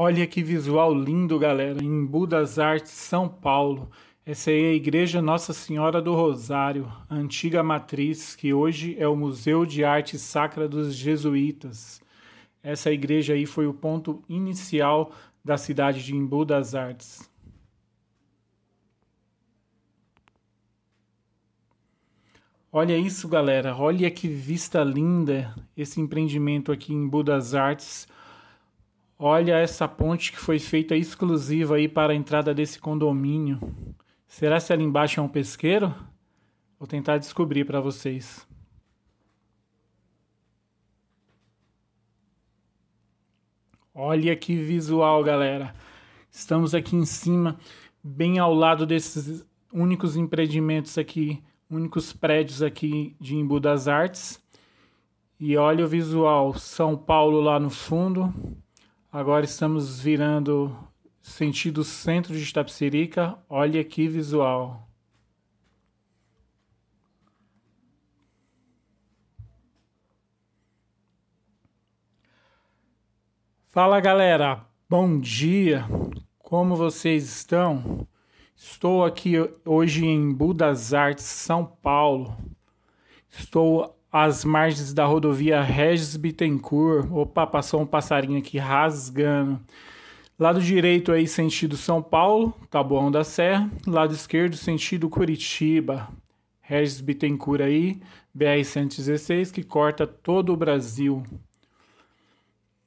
Olha que visual lindo, galera, em Budas Artes, São Paulo. Essa aí é a Igreja Nossa Senhora do Rosário, antiga matriz, que hoje é o Museu de Arte Sacra dos Jesuítas. Essa igreja aí foi o ponto inicial da cidade de Embu das Artes. Olha isso, galera. Olha que vista linda esse empreendimento aqui em Embu das Artes Olha essa ponte que foi feita exclusiva aí para a entrada desse condomínio. Será se ali embaixo é um pesqueiro? Vou tentar descobrir para vocês. Olha que visual, galera. Estamos aqui em cima, bem ao lado desses únicos empreendimentos aqui, únicos prédios aqui de Embu das Artes. E olha o visual, São Paulo lá no fundo. Agora estamos virando sentido centro de Itapsirica. Olha que visual. Fala galera, bom dia. Como vocês estão? Estou aqui hoje em Budas Artes, São Paulo. Estou as margens da rodovia Regis Bittencourt. Opa, passou um passarinho aqui rasgando. Lado direito aí, sentido São Paulo, Taboão da Serra. Lado esquerdo, sentido Curitiba. Regis Bittencourt aí, BR-116, que corta todo o Brasil.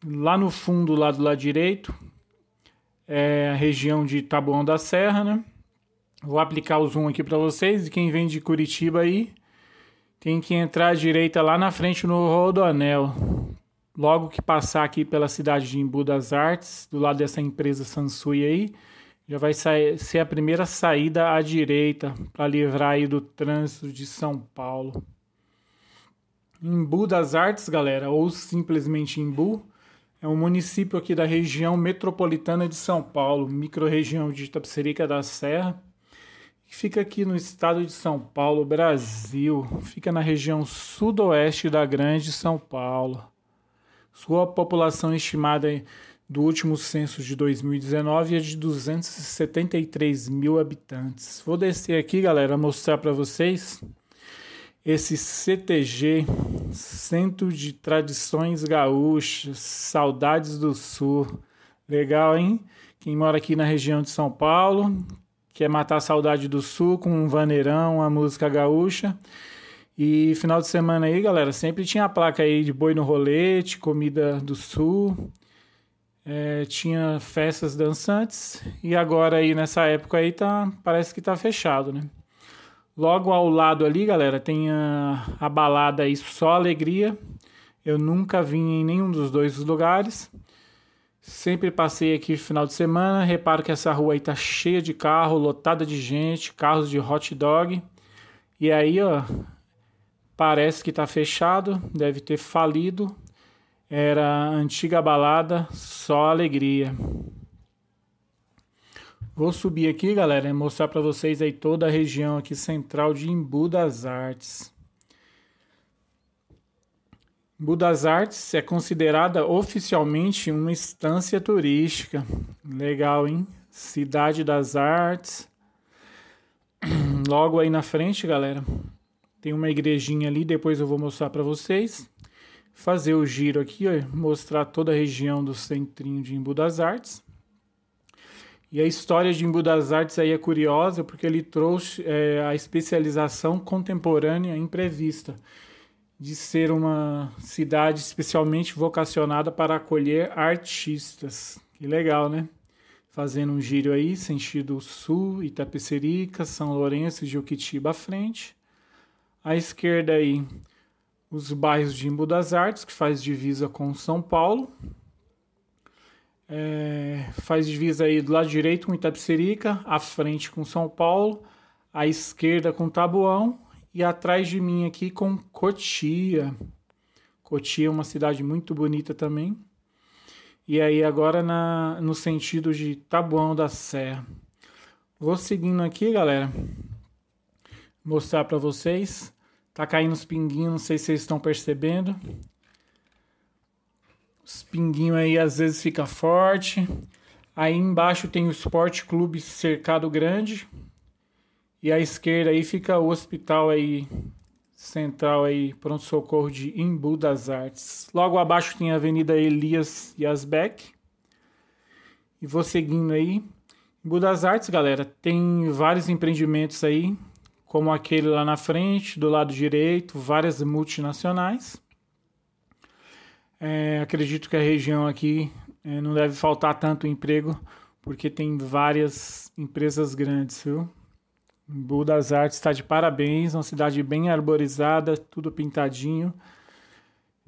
Lá no fundo, lá do lado direito, é a região de Taboão da Serra, né? Vou aplicar o zoom aqui para vocês. E quem vem de Curitiba aí, tem que entrar à direita lá na frente no Rodoanel. Logo que passar aqui pela cidade de Embu das Artes, do lado dessa empresa Sansui aí, já vai sair, ser a primeira saída à direita para livrar aí do trânsito de São Paulo. Embu das Artes, galera, ou simplesmente Embu, é um município aqui da região metropolitana de São Paulo, microrregião de Itapecerica da Serra que fica aqui no estado de São Paulo, Brasil. Fica na região sudoeste da Grande São Paulo. Sua população estimada do último censo de 2019 é de 273 mil habitantes. Vou descer aqui, galera, mostrar para vocês esse CTG, Centro de Tradições Gaúchas, Saudades do Sul. Legal, hein? Quem mora aqui na região de São Paulo, que é Matar a Saudade do Sul, com um vaneirão, a música gaúcha. E final de semana aí, galera, sempre tinha a placa aí de boi no rolete, comida do sul, é, tinha festas dançantes. E agora aí, nessa época aí, tá, parece que tá fechado, né? Logo ao lado ali, galera, tem a, a balada aí Só Alegria. Eu nunca vim em nenhum dos dois lugares. Sempre passei aqui final de semana, reparo que essa rua aí tá cheia de carro, lotada de gente, carros de hot dog. E aí, ó, parece que tá fechado, deve ter falido. Era antiga balada, só alegria. Vou subir aqui, galera, e mostrar para vocês aí toda a região aqui central de Embu das Artes. Budas Artes é considerada oficialmente uma instância turística. Legal, hein? Cidade das Artes. Logo aí na frente, galera, tem uma igrejinha ali, depois eu vou mostrar para vocês. Fazer o giro aqui, ó, mostrar toda a região do centrinho de Embu das Artes. E a história de Embu das Artes aí é curiosa porque ele trouxe é, a especialização contemporânea imprevista de ser uma cidade especialmente vocacionada para acolher artistas. Que legal, né? Fazendo um giro aí, sentido sul, Itapecerica, São Lourenço e Juquitiba à frente. À esquerda aí, os bairros de Imbu das Artes, que faz divisa com São Paulo. É, faz divisa aí do lado direito com Itapecerica, à frente com São Paulo, à esquerda com Tabuão, e atrás de mim aqui com Cotia. Cotia é uma cidade muito bonita também. E aí agora na, no sentido de Taboão da Serra. Vou seguindo aqui, galera. Mostrar para vocês. Tá caindo os pinguinhos, não sei se vocês estão percebendo. Os pinguinhos aí às vezes fica forte. Aí embaixo tem o Esporte Clube Cercado Grande. E à esquerda aí fica o hospital aí central aí, pronto-socorro de Imbu das Artes. Logo abaixo tem a Avenida Elias Yasbeck. E vou seguindo aí. Imbu das Artes, galera, tem vários empreendimentos aí, como aquele lá na frente, do lado direito, várias multinacionais. É, acredito que a região aqui é, não deve faltar tanto emprego, porque tem várias empresas grandes, viu? Embu das Artes está de parabéns, uma cidade bem arborizada, tudo pintadinho.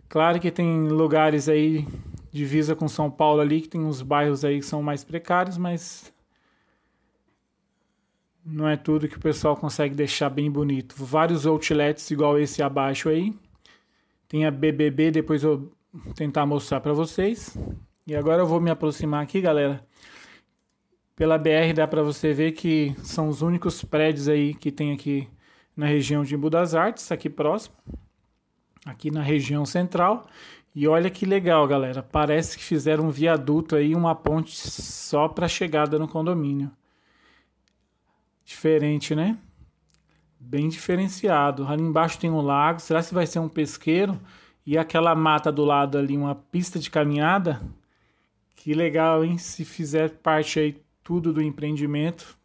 Claro que tem lugares aí divisa com São Paulo ali, que tem uns bairros aí que são mais precários, mas não é tudo que o pessoal consegue deixar bem bonito. Vários outlets igual esse abaixo aí. Tem a BBB, depois eu vou tentar mostrar para vocês. E agora eu vou me aproximar aqui, galera. Pela BR dá para você ver que são os únicos prédios aí que tem aqui na região de Embu das Artes, aqui próximo, aqui na região central. E olha que legal, galera. Parece que fizeram um viaduto aí, uma ponte só para chegada no condomínio. Diferente, né? Bem diferenciado. Ali embaixo tem um lago. Será se vai ser um pesqueiro? E aquela mata do lado ali, uma pista de caminhada? Que legal, hein? Se fizer parte aí tudo do empreendimento,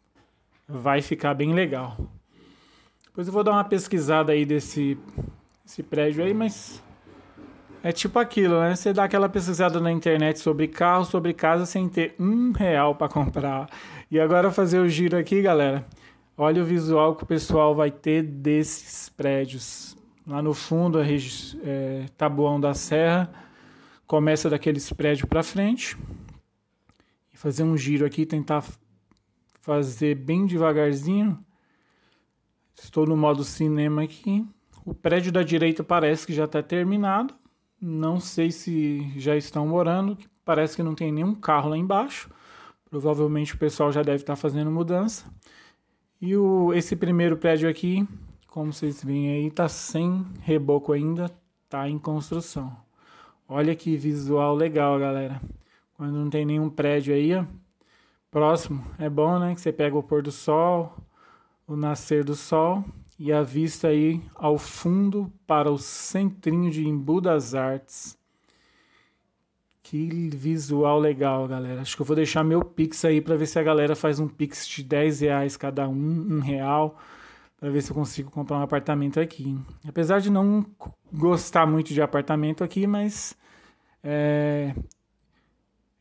vai ficar bem legal. Depois eu vou dar uma pesquisada aí desse esse prédio aí, mas é tipo aquilo, né? Você dá aquela pesquisada na internet sobre carro, sobre casa, sem ter um real para comprar. E agora fazer o giro aqui, galera. Olha o visual que o pessoal vai ter desses prédios. Lá no fundo, a é, Tabuão da Serra, começa daqueles prédios para frente fazer um giro aqui, tentar fazer bem devagarzinho. Estou no modo cinema aqui. O prédio da direita parece que já está terminado. Não sei se já estão morando. Parece que não tem nenhum carro lá embaixo. Provavelmente o pessoal já deve estar tá fazendo mudança. E o, esse primeiro prédio aqui, como vocês veem aí, está sem reboco ainda. Está em construção. Olha que visual legal, galera. Quando não tem nenhum prédio aí, ó, próximo, é bom, né? Que você pega o pôr do sol, o nascer do sol e a vista aí ao fundo para o centrinho de Embu das Artes. Que visual legal, galera. Acho que eu vou deixar meu pix aí para ver se a galera faz um pix de 10 reais cada um, um real, para ver se eu consigo comprar um apartamento aqui. Apesar de não gostar muito de apartamento aqui, mas é,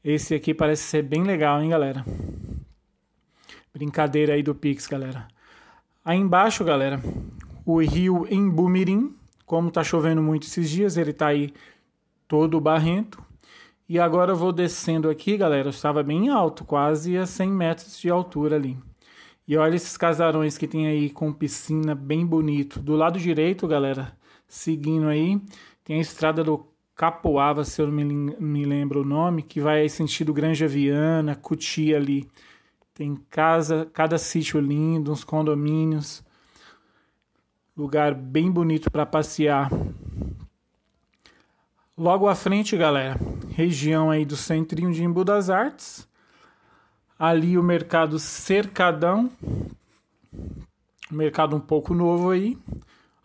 esse aqui parece ser bem legal, hein, galera? Brincadeira aí do Pix, galera. Aí embaixo, galera, o rio Embumirim, como tá chovendo muito esses dias, ele tá aí todo barrento. E agora eu vou descendo aqui, galera, eu estava bem alto, quase a 100 metros de altura ali. E olha esses casarões que tem aí com piscina bem bonito. Do lado direito, galera, seguindo aí, tem a estrada do Capoava, se eu não me lembro o nome, que vai sentido Granja Viana, Cutia ali. Tem casa, cada sítio lindo, uns condomínios. Lugar bem bonito para passear. Logo à frente, galera, região aí do centrinho de Imbu das Artes. Ali o mercado Cercadão. Mercado um pouco novo aí.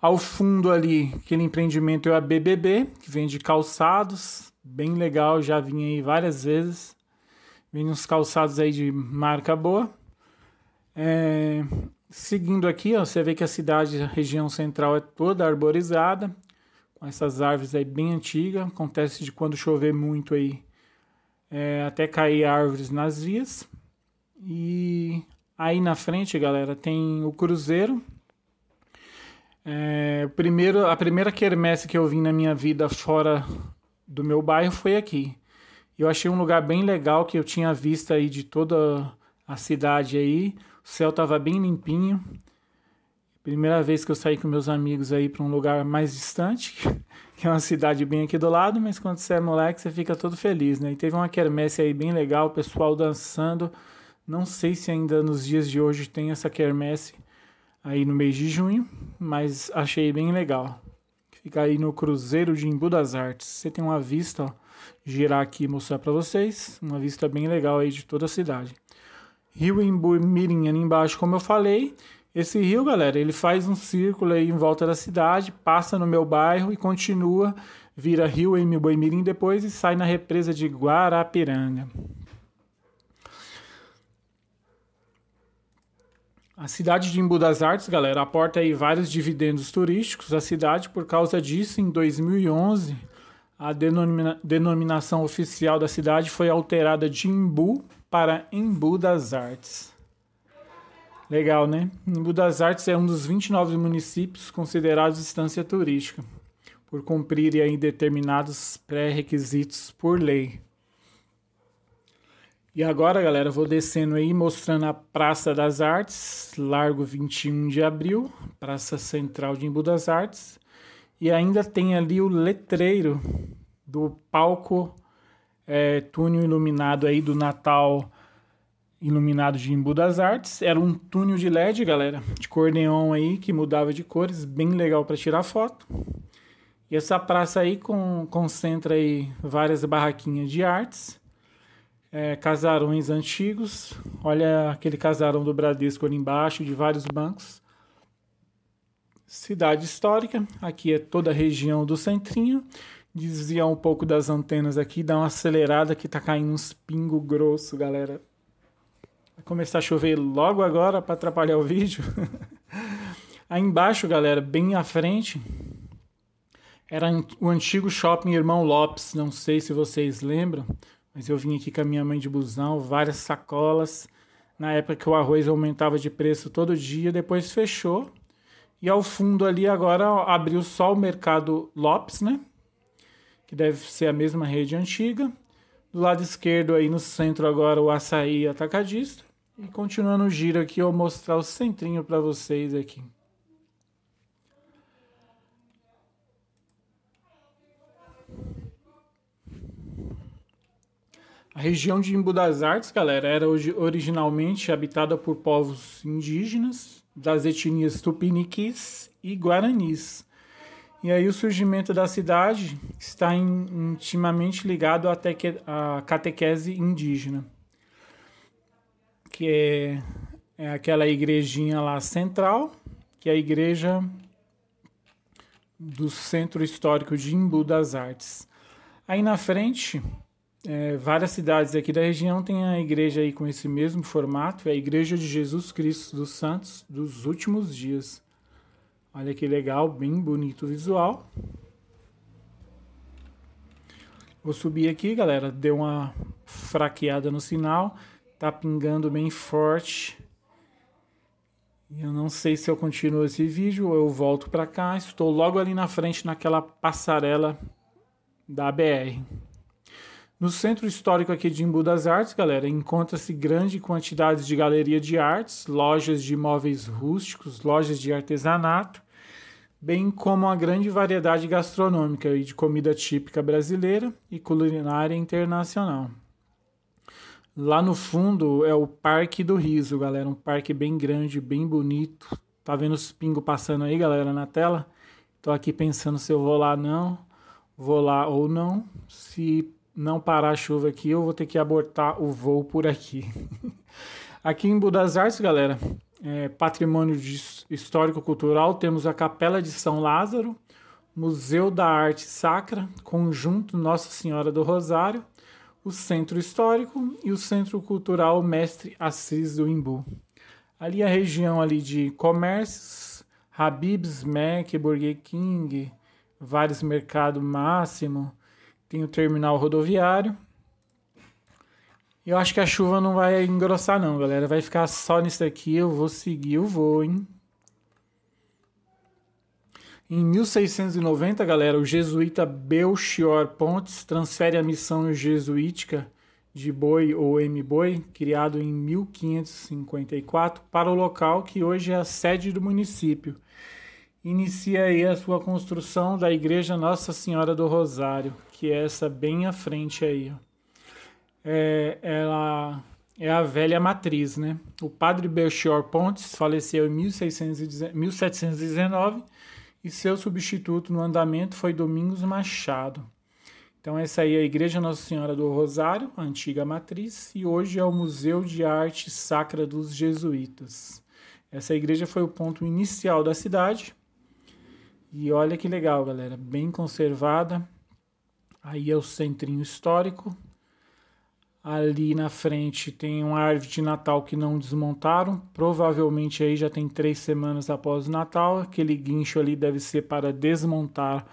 Ao fundo ali, aquele empreendimento é a BBB, que vende calçados, bem legal, já vim aí várias vezes. Vem uns calçados aí de marca boa. É... Seguindo aqui, ó, você vê que a cidade, a região central é toda arborizada, com essas árvores aí bem antigas. Acontece de quando chover muito aí, é, até cair árvores nas vias. E aí na frente, galera, tem o Cruzeiro, é, primeiro, a primeira quermesse que eu vim na minha vida fora do meu bairro foi aqui. Eu achei um lugar bem legal que eu tinha vista aí de toda a cidade aí. O céu estava bem limpinho. Primeira vez que eu saí com meus amigos aí para um lugar mais distante, que é uma cidade bem aqui do lado, mas quando você é moleque você fica todo feliz, né? E teve uma quermesse aí bem legal, o pessoal dançando. Não sei se ainda nos dias de hoje tem essa quermesse aí no mês de junho, mas achei bem legal. Fica aí no Cruzeiro de Embu das Artes. Você tem uma vista, ó, girar aqui e mostrar para vocês, uma vista bem legal aí de toda a cidade. Rio Embu Mirim ali embaixo, como eu falei. Esse rio, galera, ele faz um círculo aí em volta da cidade, passa no meu bairro e continua, vira Rio Embu Mirim depois e sai na represa de Guarapiranga. A cidade de Embu das Artes, galera, aporta aí vários dividendos turísticos à cidade. Por causa disso, em 2011, a denomina denominação oficial da cidade foi alterada de Embu para Embu das Artes. Legal, né? Embu das Artes é um dos 29 municípios considerados estância turística, por cumprirem aí determinados pré-requisitos por lei. E agora, galera, vou descendo aí mostrando a Praça das Artes, Largo 21 de Abril, Praça Central de Embu das Artes. E ainda tem ali o letreiro do palco é, túnel iluminado aí do Natal iluminado de Embu das Artes. Era um túnel de LED, galera, de cor neon aí, que mudava de cores, bem legal para tirar foto. E essa praça aí com, concentra aí várias barraquinhas de artes é, casarões antigos. Olha aquele casarão do Bradesco ali embaixo, de vários bancos. Cidade histórica, aqui é toda a região do Centrinho. Desviar um pouco das antenas aqui, dá uma acelerada que tá caindo uns pingo grosso, galera. Vai começar a chover logo agora para atrapalhar o vídeo. Aí embaixo, galera, bem à frente, era o antigo shopping Irmão Lopes. Não sei se vocês lembram. Mas eu vim aqui com a minha mãe de busão, várias sacolas. Na época que o arroz aumentava de preço todo dia, depois fechou. E ao fundo ali agora abriu só o mercado Lopes, né? Que deve ser a mesma rede antiga. Do lado esquerdo aí no centro agora o açaí atacadista. E continuando o giro aqui, eu vou mostrar o centrinho para vocês aqui. A região de Embu das Artes, galera, era originalmente habitada por povos indígenas das etnias tupiniquis e guaranis. E aí o surgimento da cidade está intimamente ligado à, teque, à catequese indígena, que é, é aquela igrejinha lá central, que é a igreja do Centro Histórico de Embu das Artes. Aí na frente é, várias cidades aqui da região têm a igreja aí com esse mesmo formato, é a Igreja de Jesus Cristo dos Santos dos Últimos Dias. Olha que legal, bem bonito o visual. Vou subir aqui, galera. Deu uma fraqueada no sinal, tá pingando bem forte. Eu não sei se eu continuo esse vídeo ou eu volto para cá. Estou logo ali na frente naquela passarela da BR. No Centro Histórico aqui de Embu das Artes, galera, encontra-se grande quantidade de galeria de artes, lojas de imóveis rústicos, lojas de artesanato, bem como uma grande variedade gastronômica e de comida típica brasileira e culinária internacional. Lá no fundo é o Parque do Riso, galera, um parque bem grande, bem bonito. Tá vendo os pingos passando aí, galera, na tela? Tô aqui pensando se eu vou lá não, vou lá ou não. Se não parar a chuva aqui, eu vou ter que abortar o voo por aqui. aqui em Budas Artes, galera, é, patrimônio histórico-cultural, temos a Capela de São Lázaro, Museu da Arte Sacra, Conjunto Nossa Senhora do Rosário, o Centro Histórico e o Centro Cultural Mestre Assis do Imbu. Ali a região ali de comércios, Habib's, Mac, Burger King, vários Mercado Máximo, tem o terminal rodoviário. eu acho que a chuva não vai engrossar não, galera. Vai ficar só nisso daqui, eu vou seguir o voo, hein? Em 1690, galera, o jesuíta Belchior Pontes transfere a missão jesuítica de Boi ou M-Boi, criado em 1554, para o local que hoje é a sede do município inicia aí a sua construção da Igreja Nossa Senhora do Rosário, que é essa bem à frente aí. É, ela é a velha matriz, né? O padre Belchior Pontes faleceu em 1719 e seu substituto no andamento foi Domingos Machado. Então essa aí é a Igreja Nossa Senhora do Rosário, a antiga matriz, e hoje é o Museu de Arte Sacra dos Jesuítas. Essa igreja foi o ponto inicial da cidade, e olha que legal, galera, bem conservada. Aí é o centrinho histórico. Ali na frente tem uma árvore de Natal que não desmontaram. Provavelmente aí já tem três semanas após o Natal. Aquele guincho ali deve ser para desmontar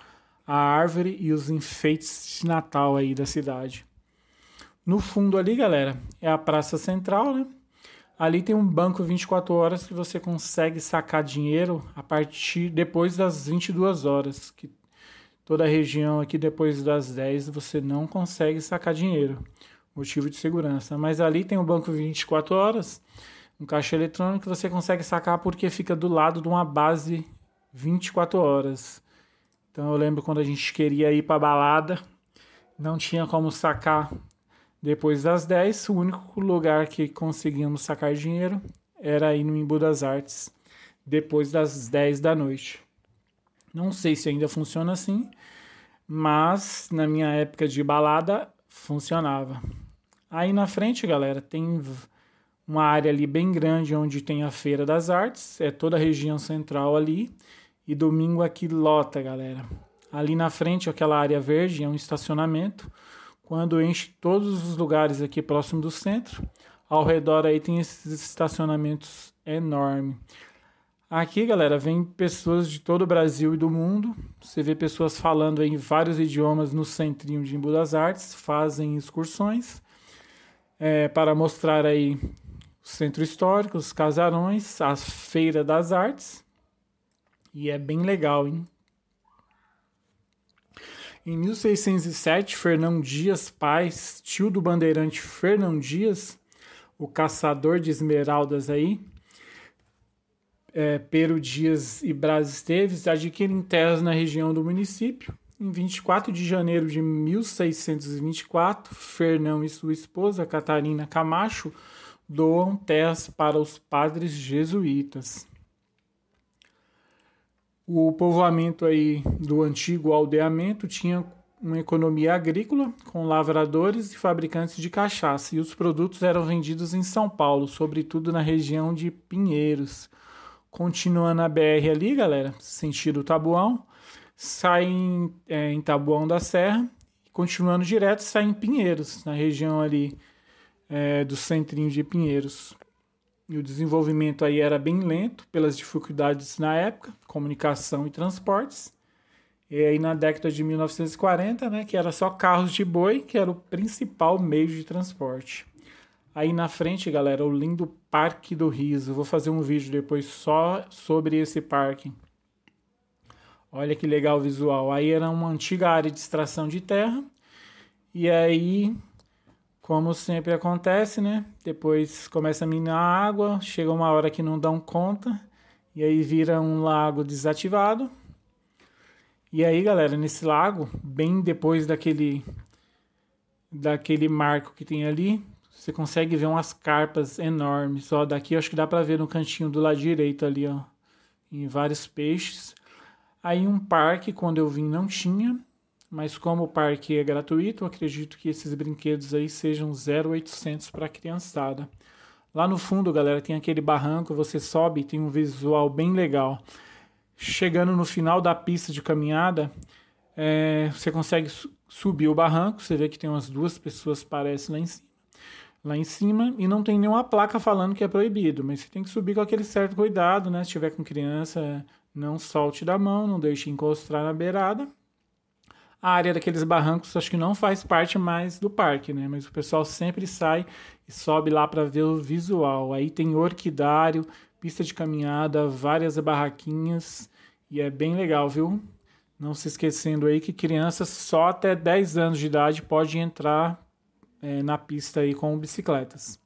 a árvore e os enfeites de Natal aí da cidade. No fundo ali, galera, é a praça central, né? Ali tem um banco 24 horas que você consegue sacar dinheiro a partir depois das 22 horas, que toda a região aqui depois das 10 você não consegue sacar dinheiro, motivo de segurança. Mas ali tem um banco 24 horas, um caixa eletrônico que você consegue sacar porque fica do lado de uma base 24 horas. Então eu lembro quando a gente queria ir para balada, não tinha como sacar depois das 10, o único lugar que conseguimos sacar dinheiro era ir no Embu das Artes, depois das 10 da noite. Não sei se ainda funciona assim, mas na minha época de balada funcionava. Aí na frente, galera, tem uma área ali bem grande onde tem a Feira das Artes, é toda a região central ali, e domingo aqui lota, galera. Ali na frente, aquela área verde, é um estacionamento quando enche todos os lugares aqui próximo do centro, ao redor aí tem esses estacionamentos enormes. Aqui, galera, vem pessoas de todo o Brasil e do mundo. Você vê pessoas falando em vários idiomas no centrinho de Embu das Artes, fazem excursões é, para mostrar aí o centro histórico, os casarões, a feira das artes. E é bem legal, hein? Em 1607, Fernão Dias Paz, tio do bandeirante Fernão Dias, o caçador de esmeraldas aí, é, Pero Dias e Braz Esteves, adquirem terras na região do município. Em 24 de janeiro de 1624, Fernão e sua esposa, Catarina Camacho, doam terras para os padres jesuítas. O povoamento aí do antigo aldeamento tinha uma economia agrícola com lavradores e fabricantes de cachaça, e os produtos eram vendidos em São Paulo, sobretudo na região de Pinheiros. Continuando a BR ali, galera, sentido Tabuão, sai em, é, em Tabuão da Serra, continuando direto, sai em Pinheiros, na região ali é, do centrinho de Pinheiros. E o desenvolvimento aí era bem lento pelas dificuldades na época, comunicação e transportes. E aí na década de 1940, né, que era só carros de boi, que era o principal meio de transporte. Aí na frente, galera, o lindo Parque do Riso. Vou fazer um vídeo depois só sobre esse parque. Olha que legal o visual. Aí era uma antiga área de extração de terra. E aí como sempre acontece, né? Depois começa a minar a água, chega uma hora que não dão conta, e aí vira um lago desativado. E aí, galera, nesse lago, bem depois daquele daquele marco que tem ali, você consegue ver umas carpas enormes. Ó, daqui acho que dá para ver no cantinho do lado direito ali, ó, em vários peixes. Aí um parque, quando eu vim, não tinha mas como o parque é gratuito, acredito que esses brinquedos aí sejam 0,800 para a criançada. Lá no fundo, galera, tem aquele barranco, você sobe, tem um visual bem legal. Chegando no final da pista de caminhada, é, você consegue su subir o barranco, você vê que tem umas duas pessoas, parece, lá em cima. Lá em cima, e não tem nenhuma placa falando que é proibido, mas você tem que subir com aquele certo cuidado, né? Se tiver com criança, não solte da mão, não deixe encostar na beirada, a área daqueles barrancos acho que não faz parte mais do parque, né? Mas o pessoal sempre sai e sobe lá para ver o visual. Aí tem orquidário, pista de caminhada, várias barraquinhas e é bem legal, viu? Não se esquecendo aí que crianças só até 10 anos de idade podem entrar é, na pista aí com bicicletas.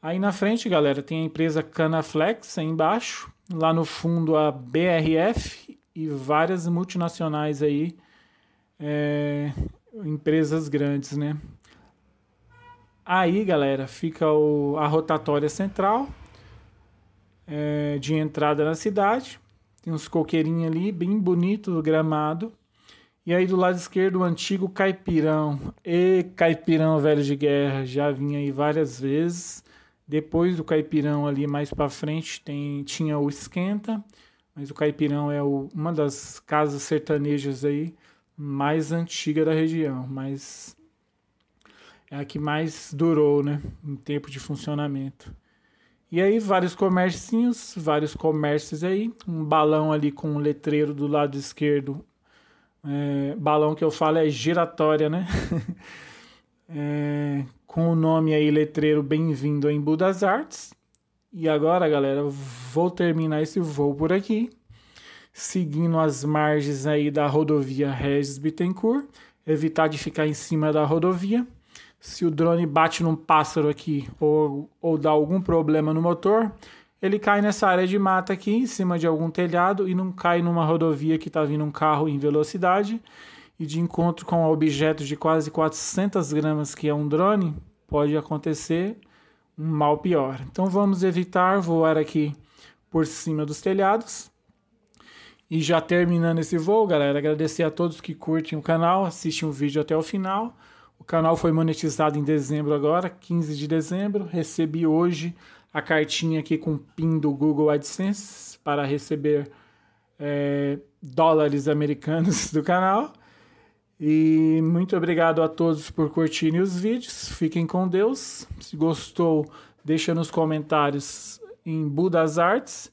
Aí na frente, galera, tem a empresa Canaflex aí embaixo, lá no fundo a BRF e várias multinacionais aí é, empresas grandes, né? Aí, galera, fica o, a rotatória central é, de entrada na cidade. Tem uns coqueirinhos ali, bem bonito, gramado. E aí do lado esquerdo o antigo Caipirão. E Caipirão velho de guerra, já vim aí várias vezes. Depois do Caipirão ali mais para frente tem tinha o Esquenta, mas o Caipirão é o, uma das casas sertanejas aí mais antiga da região, mas é a que mais durou, né, em tempo de funcionamento. E aí vários comercinhos, vários comércios aí, um balão ali com um letreiro do lado esquerdo, é, balão que eu falo é giratória, né? é, com o nome aí letreiro bem-vindo em Budas Artes. E agora, galera, vou terminar esse voo por aqui seguindo as margens aí da rodovia Regis Bittencourt, evitar de ficar em cima da rodovia. Se o drone bate num pássaro aqui ou, ou dá algum problema no motor, ele cai nessa área de mata aqui, em cima de algum telhado, e não cai numa rodovia que está vindo um carro em velocidade. E de encontro com um objeto de quase 400 gramas, que é um drone, pode acontecer um mal pior. Então vamos evitar voar aqui por cima dos telhados. E já terminando esse voo, galera, agradecer a todos que curtem o canal, assistem o vídeo até o final. O canal foi monetizado em dezembro agora, 15 de dezembro. Recebi hoje a cartinha aqui com o PIN do Google AdSense para receber é, dólares americanos do canal. E muito obrigado a todos por curtirem os vídeos. Fiquem com Deus. Se gostou, deixa nos comentários em Budas Artes.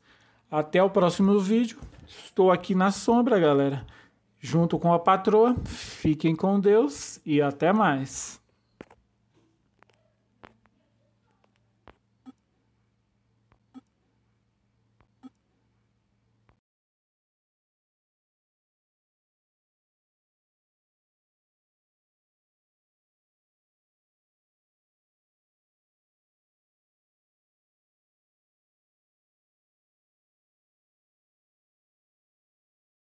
Até o próximo vídeo. Estou aqui na sombra, galera. Junto com a patroa, fiquem com Deus e até mais.